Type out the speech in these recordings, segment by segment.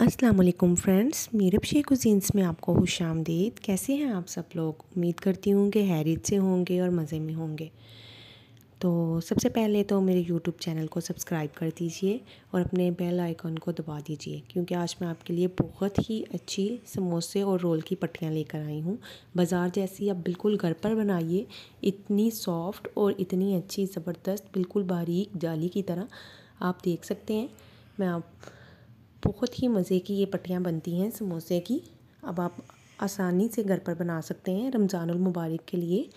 Aslam friends Meerab Shaikh cousins में आपको खुश आमदीद कैसे हैं आप सब लोग उम्मीद करती हूँ कि हैरियत से होंगे और मज़े में होंगे तो सबसे पहले तो मेरे यूट्यूब चैनल को सब्सक्राइब कर दीजिए और अपने बेल आइकॉन को दबा दीजिए क्योंकि आज मैं आपके लिए बहुत ही अच्छी समोसे और रोल की पट्टियाँ लेकर आई हूँ बाज़ार जैसी आप बिल्कुल घर पर बनाइए इतनी सॉफ्ट और इतनी अच्छी ज़बरदस्त बिल्कुल बारीक जाली की तरह आप देख सकते हैं मैं आप बहुत ही मज़े की ये पट्टियाँ बनती हैं समोसे की अब आप आसानी से घर पर बना सकते हैं रमज़ानुल मुबारक के लिए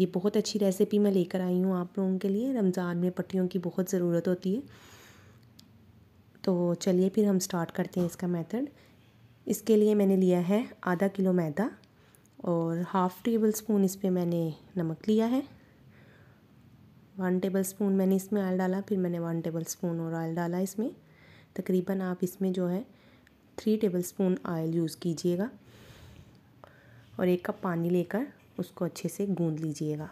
ये बहुत अच्छी रेसिपी मैं लेकर आई हूँ आप लोगों के लिए रमज़ान में पट्टियों की बहुत ज़रूरत होती है तो चलिए फिर हम स्टार्ट करते हैं इसका मेथड इसके लिए मैंने लिया है आधा किलो मैदा और हाफ़ टेबल स्पून इस पर मैंने नमक लिया है वन टेबल स्पून मैंने इसमें ऑयल डाला फिर मैंने वन टेबल स्पून और ऑयल डाला इसमें तकरीबन आप इसमें जो है three tablespoon oil use कीजिएगा और एक कप पानी लेकर उसको अच्छे से गूंद लीजिएगा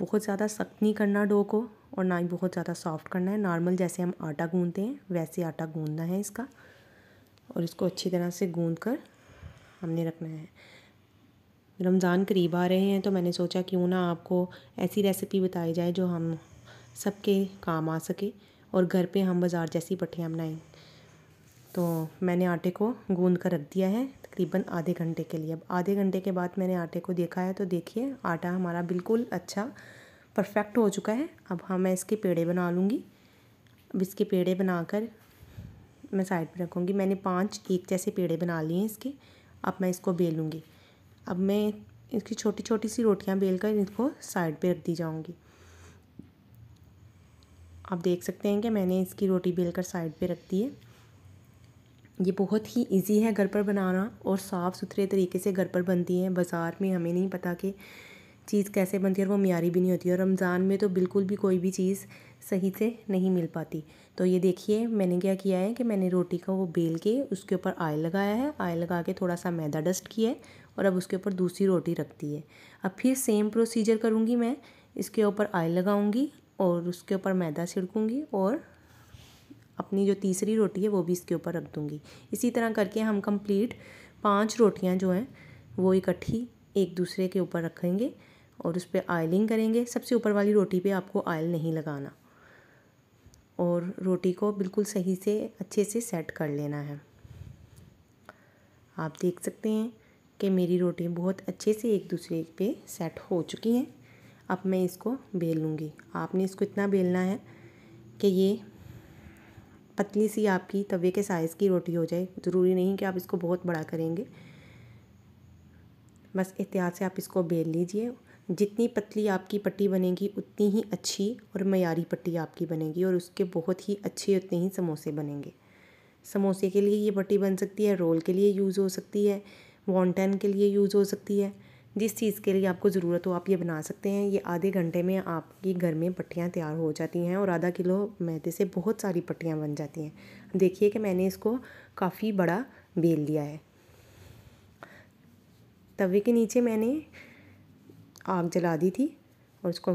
बहुत ज़्यादा सख्त नहीं करना डो को और ना ही बहुत ज़्यादा सॉफ्ट करना है नॉर्मल जैसे हम आटा गूंदते हैं वैसे आटा गूंदना है इसका और इसको अच्छी तरह से गूंद कर हमने रखना है रमज़ान करीब आ रहे हैं तो मैंने सोचा क्यों ना आपको ऐसी रेसिपी बताई जाए जो हम सबके काम आ सके और घर पे हम बाज़ार जैसी पट्टियाँ बनाएं तो मैंने आटे को गूंद कर रख दिया है तकरीबन आधे घंटे के लिए अब आधे घंटे के बाद मैंने आटे को देखा है तो देखिए आटा हमारा बिल्कुल अच्छा परफेक्ट हो चुका है अब हाँ मैं इसके पेड़े बना लूँगी अब इसके पेड़े बनाकर मैं साइड पर रखूँगी मैंने पाँच एक जैसे पेड़े बना लिए हैं इसके अब मैं इसको बेलूँगी अब मैं इसकी छोटी छोटी सी बेल बेलकर इनको साइड पे रख दी जाऊँगी आप देख सकते हैं कि मैंने इसकी रोटी बेल कर साइड पे रख दी है ये बहुत ही इजी है घर पर बनाना और साफ़ सुथरे तरीके से घर पर बनती हैं बाज़ार में हमें नहीं पता कि चीज़ कैसे बनती है और वो मीरी भी नहीं होती और रमज़ान में तो बिल्कुल भी कोई भी चीज़ सही से नहीं मिल पाती तो ये देखिए मैंने क्या किया है कि मैंने रोटी को वो बेल के उसके ऊपर आयल लगाया है आयल लगा के थोड़ा सा मैदा डस्ट किया है और अब उसके ऊपर दूसरी रोटी रखती है अब फिर सेम प्रोसीजर करूँगी मैं इसके ऊपर आयल लगाऊँगी और उसके ऊपर मैदा छिड़कूँगी और अपनी जो तीसरी रोटी है वो भी इसके ऊपर रख दूँगी इसी तरह करके हम कंप्लीट पांच रोटियां जो हैं वो इकट्ठी एक दूसरे के ऊपर रखेंगे और उस पर आयलिंग करेंगे सबसे ऊपर वाली रोटी पे आपको आयल नहीं लगाना और रोटी को बिल्कुल सही से अच्छे से सेट कर लेना है आप देख सकते हैं कि मेरी रोटी बहुत अच्छे से एक दूसरे पर सेट हो चुकी हैं अब मैं इसको बेल लूँगी आपने इसको इतना बेलना है कि ये पतली सी आपकी तवे के साइज़ की रोटी हो जाए ज़रूरी नहीं कि आप इसको बहुत बड़ा करेंगे बस एहतियात से आप इसको बेल लीजिए जितनी पतली आपकी पट्टी बनेगी उतनी ही अच्छी और मयारी पट्टी आपकी बनेगी और उसके बहुत ही अच्छे उतने ही समोसे बनेंगे समोसे के लिए ये पट्टी बन सकती है रोल के लिए यूज़ हो सकती है वॉन्टन के लिए यूज़ हो सकती है जिस चीज़ के लिए आपको ज़रूरत हो आप ये बना सकते हैं ये आधे घंटे में आपकी घर में पट्टियाँ तैयार हो जाती हैं और आधा किलो मैदे से बहुत सारी पट्टियाँ बन जाती हैं देखिए कि मैंने इसको काफ़ी बड़ा बेल लिया है तवे के नीचे मैंने आग जला दी थी और इसको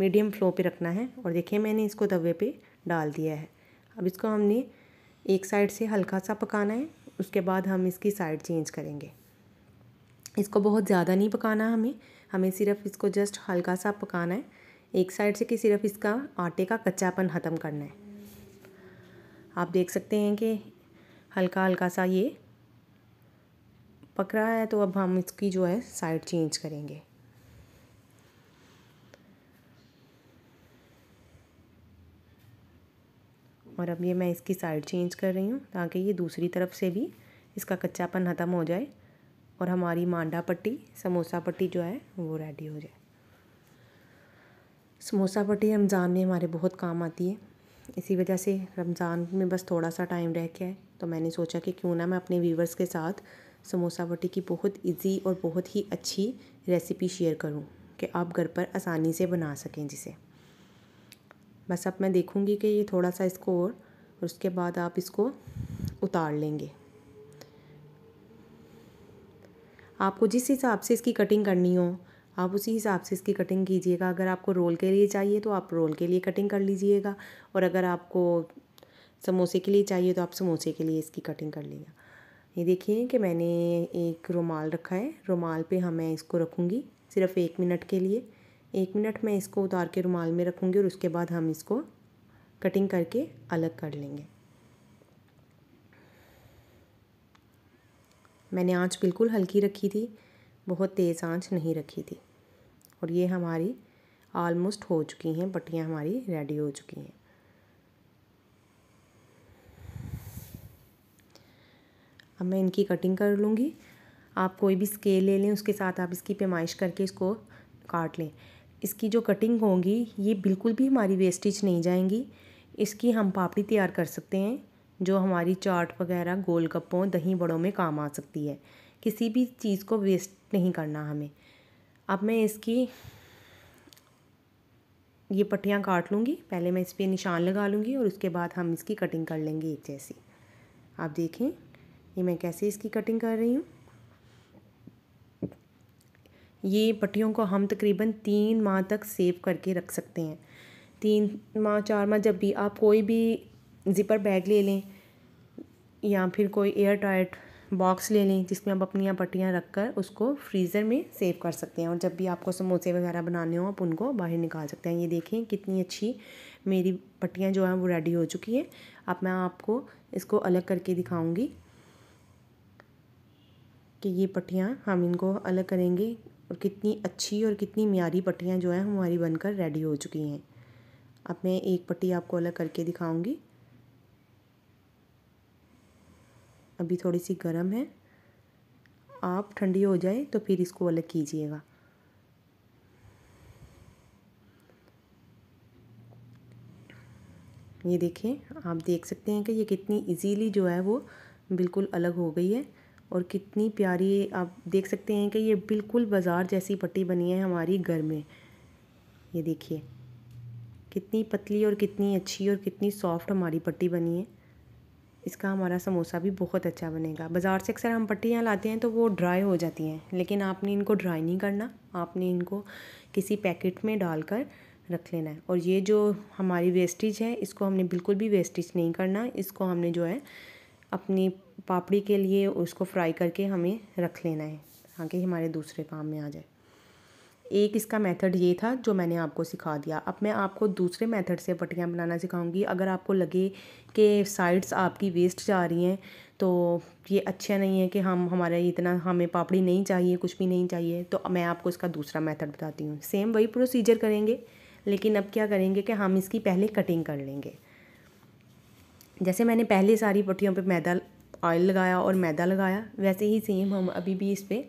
मीडियम फ्लो पे रखना है और देखिए मैंने इसको तवे पे डाल दिया है अब इसको हमने एक साइड से हल्का सा पकाना है उसके बाद हम इसकी साइड चेंज करेंगे इसको बहुत ज़्यादा नहीं पकाना हमें हमें सिर्फ इसको जस्ट हल्का सा पकाना है एक साइड से कि सिर्फ इसका आटे का कच्चापन ख़त्म करना है आप देख सकते हैं कि हल्का हल्का सा ये पक रहा है तो अब हम इसकी जो है साइड चेंज करेंगे और अब ये मैं इसकी साइड चेंज कर रही हूँ ताकि ये दूसरी तरफ से भी इसका कच्चापन ख़त्म हो जाए और हमारी मांडा पट्टी समोसा पट्टी जो है वो रेडी हो जाए समोसा पट्टी रमज़ान में हमारे बहुत काम आती है इसी वजह से रमज़ान में बस थोड़ा सा टाइम रह गया है तो मैंने सोचा कि क्यों ना मैं अपने व्यूवर्स के साथ समोसा पट्टी की बहुत इजी और बहुत ही अच्छी रेसिपी शेयर करूं कि आप घर पर आसानी से बना सकें जिसे बस अब मैं देखूंगी कि ये थोड़ा सा इसको और उसके बाद आप इसको उतार लेंगे आपको जिस हिसाब से इसकी कटिंग करनी हो आप उसी हिसाब से इसकी कटिंग कीजिएगा अगर आपको रोल के लिए चाहिए तो आप रोल के लिए कटिंग कर लीजिएगा और अगर आपको समोसे के लिए चाहिए तो आप समोसे के लिए इसकी कटिंग कर लीजिएगा ये देखिए कि मैंने एक रुमाल रखा है रुमाल पे हम हाँ, मैं इसको रखूँगी सिर्फ़ एक मिनट के लिए एक मिनट मैं इसको उतार के रुमाल में रखूँगी और उसके बाद हम इसको कटिंग करके अलग कर लेंगे मैंने आँच बिल्कुल हल्की रखी थी बहुत तेज़ आँच नहीं रखी थी और ये हमारी ऑलमोस्ट हो चुकी हैं पट्टियाँ हमारी रेडी हो चुकी हैं अब मैं इनकी कटिंग कर लूँगी आप कोई भी स्केल ले लें उसके साथ आप इसकी पेमाइश करके इसको काट लें इसकी जो कटिंग होंगी ये बिल्कुल भी हमारी वेस्टेज नहीं जाएंगी इसकी हम पापड़ी तैयार कर सकते हैं जो हमारी चाट वगैरह गोलगप्पों दही बड़ों में काम आ सकती है किसी भी चीज़ को वेस्ट नहीं करना हमें अब मैं इसकी ये पट्टियाँ काट लूँगी पहले मैं इस पर निशान लगा लूँगी और उसके बाद हम इसकी कटिंग कर लेंगे एक जैसी आप देखें ये मैं कैसे इसकी कटिंग कर रही हूँ ये पट्टियों को हम तकरीबन तीन माह तक सेव करके रख सकते हैं तीन माह चार माह जब भी आप कोई भी ज़िपर बैग ले लें या फिर कोई एयर टाइट बॉक्स ले लें जिसमें आप अपनी पट्टियाँ रख कर उसको फ्रीज़र में सेव कर सकते हैं और जब भी आपको समोसे वगैरह बनाने हो आप उनको बाहर निकाल सकते हैं ये देखें कितनी अच्छी मेरी पट्टियाँ जो हैं वो रेडी हो चुकी हैं अब मैं आपको इसको अलग करके दिखाऊँगी कि ये पट्टियाँ हम इनको अलग करेंगे और कितनी अच्छी और कितनी म्यारी पट्टियाँ जो हैं हमारी बनकर रेडी हो चुकी हैं अब मैं एक पट्टी आपको अलग करके दिखाऊँगी अभी थोड़ी सी गर्म है आप ठंडी हो जाए तो फिर इसको अलग कीजिएगा ये देखिए आप देख सकते हैं कि ये कितनी इजीली जो है वो बिल्कुल अलग हो गई है और कितनी प्यारी आप देख सकते हैं कि ये बिल्कुल बाज़ार जैसी पट्टी बनी है हमारी घर में ये देखिए कितनी पतली और कितनी अच्छी और कितनी सॉफ्ट हमारी पट्टी बनी है इसका हमारा समोसा भी बहुत अच्छा बनेगा बाज़ार से अक्सर हम पट्टियाँ लाते हैं तो वो ड्राई हो जाती हैं लेकिन आपने इनको ड्राई नहीं करना आपने इनको किसी पैकेट में डालकर रख लेना है और ये जो हमारी वेस्टेज है इसको हमने बिल्कुल भी वेस्टेज नहीं करना इसको हमने जो है अपनी पापड़ी के लिए उसको फ्राई करके हमें रख लेना है ताकि हमारे दूसरे काम में आ जाए एक इसका मेथड ये था जो मैंने आपको सिखा दिया अब मैं आपको दूसरे मेथड से पट्टियाँ बनाना सिखाऊंगी अगर आपको लगे कि साइड्स आपकी वेस्ट जा रही हैं तो ये अच्छा नहीं है कि हम हमारा इतना हमें पापड़ी नहीं चाहिए कुछ भी नहीं चाहिए तो मैं आपको इसका दूसरा मेथड बताती हूँ सेम वही प्रोसीजर करेंगे लेकिन अब क्या करेंगे कि हम इसकी पहले कटिंग कर लेंगे जैसे मैंने पहले सारी पट्टियों पर मैदा ऑयल लगाया और मैदा लगाया वैसे ही सेम हम अभी भी इस पर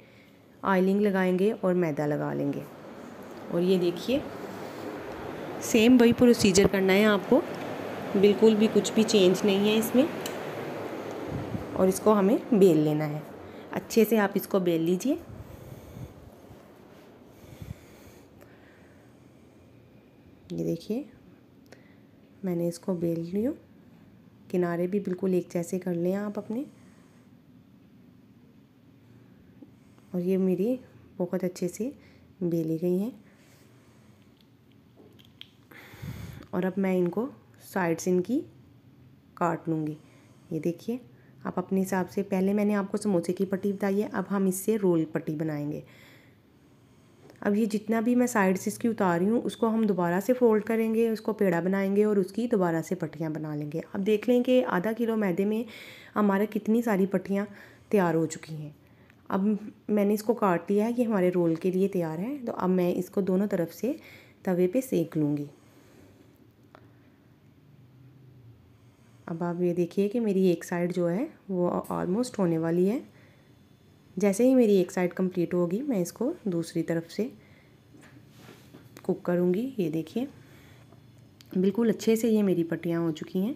आइलिंग लगाएंगे और मैदा लगा लेंगे और ये देखिए सेम वही प्रोसीजर करना है आपको बिल्कुल भी कुछ भी चेंज नहीं है इसमें और इसको हमें बेल लेना है अच्छे से आप इसको बेल लीजिए ये देखिए मैंने इसको बेल लियो किनारे भी बिल्कुल एक जैसे कर लें आप अपने और ये मेरी बहुत अच्छे से बेली गई हैं और अब मैं इनको साइड्स इनकी काट लूँगी ये देखिए आप अपने हिसाब से पहले मैंने आपको समोसे की पट्टी बताई है अब हम इससे रोल पट्टी बनाएंगे अब ये जितना भी मैं साइड्स इसकी उतार रही हूँ उसको हम दोबारा से फोल्ड करेंगे उसको पेड़ा बनाएंगे और उसकी दोबारा से पट्टियाँ बना लेंगे अब देख लें कि आधा किलो मैदे में हमारा कितनी सारी पट्टियाँ तैयार हो चुकी हैं अब मैंने इसको काट दिया है ये हमारे रोल के लिए तैयार है तो अब मैं इसको दोनों तरफ से तवे पे सेक लूँगी अब आप ये देखिए कि मेरी एक साइड जो है वो ऑलमोस्ट होने वाली है जैसे ही मेरी एक साइड कंप्लीट होगी मैं इसको दूसरी तरफ से कुक करूँगी ये देखिए बिल्कुल अच्छे से ये मेरी पट्टियाँ हो चुकी हैं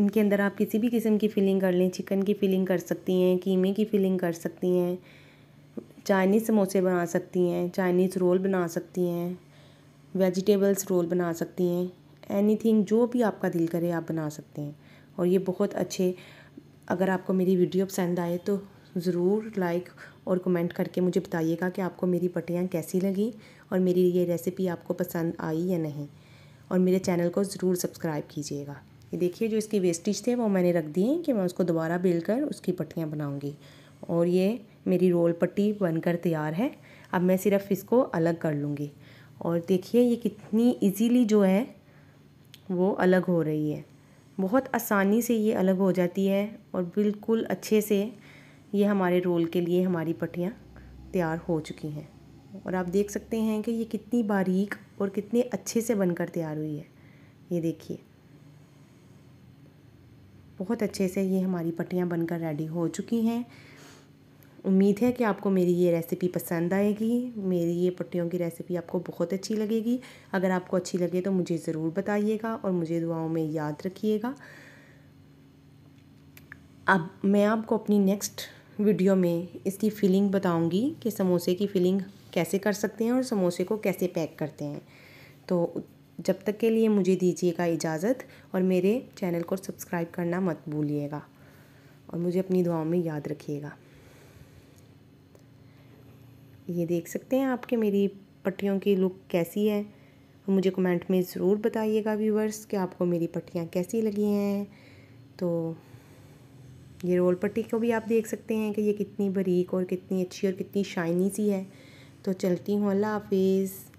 इनके अंदर आप किसी भी किस्म की फिलिंग कर लें चिकन की फिलिंग कर सकती हैं कीमे की फिलिंग कर सकती हैं चाइनीज़ समोसे बना सकती हैं चाइनीज़ रोल बना सकती हैं वेजिटेबल्स रोल बना सकती हैं एनीथिंग जो भी आपका दिल करे आप बना सकते हैं और ये बहुत अच्छे अगर आपको मेरी वीडियो पसंद आए तो ज़रूर लाइक और कमेंट करके मुझे बताइएगा कि आपको मेरी पटियाँ कैसी लगी और मेरी ये रेसिपी आपको पसंद आई या नहीं और मेरे चैनल को ज़रूर सब्सक्राइब कीजिएगा ये देखिए जो इसकी वेस्टेज थे वो मैंने रख दिए कि मैं उसको दोबारा बेल कर उसकी पट्टियाँ बनाऊँगी और ये मेरी रोल पट्टी बनकर तैयार है अब मैं सिर्फ इसको अलग कर लूँगी और देखिए ये कितनी इजीली जो है वो अलग हो रही है बहुत आसानी से ये अलग हो जाती है और बिल्कुल अच्छे से ये हमारे रोल के लिए हमारी पट्टियाँ तैयार हो चुकी हैं और आप देख सकते हैं कि ये कितनी बारीक और कितने अच्छे से बनकर तैयार हुई है ये देखिए बहुत अच्छे से ये हमारी पट्टियाँ बनकर रेडी हो चुकी हैं उम्मीद है कि आपको मेरी ये रेसिपी पसंद आएगी मेरी ये पट्टियों की रेसिपी आपको बहुत अच्छी लगेगी अगर आपको अच्छी लगे तो मुझे ज़रूर बताइएगा और मुझे दुआओं में याद रखिएगा अब मैं आपको अपनी नेक्स्ट वीडियो में इसकी फ़िलिंग बताऊंगी कि समोसे की फ़िलिंग कैसे कर सकते हैं और समोसे को कैसे पैक करते हैं तो जब तक के लिए मुझे दीजिएगा इजाज़त और मेरे चैनल को सब्सक्राइब करना मत भूलिएगा और मुझे अपनी दुआओं में याद रखिएगा ये देख सकते हैं आपके मेरी पट्टियों की लुक कैसी है और मुझे कमेंट में ज़रूर बताइएगा व्यूवर्स कि आपको मेरी पट्टियाँ कैसी लगी हैं तो ये रोल पट्टी को भी आप देख सकते हैं कि ये कितनी बरीक और कितनी अच्छी और कितनी शाइनी सी है तो चलती हूँ अल्लाह हाफिज़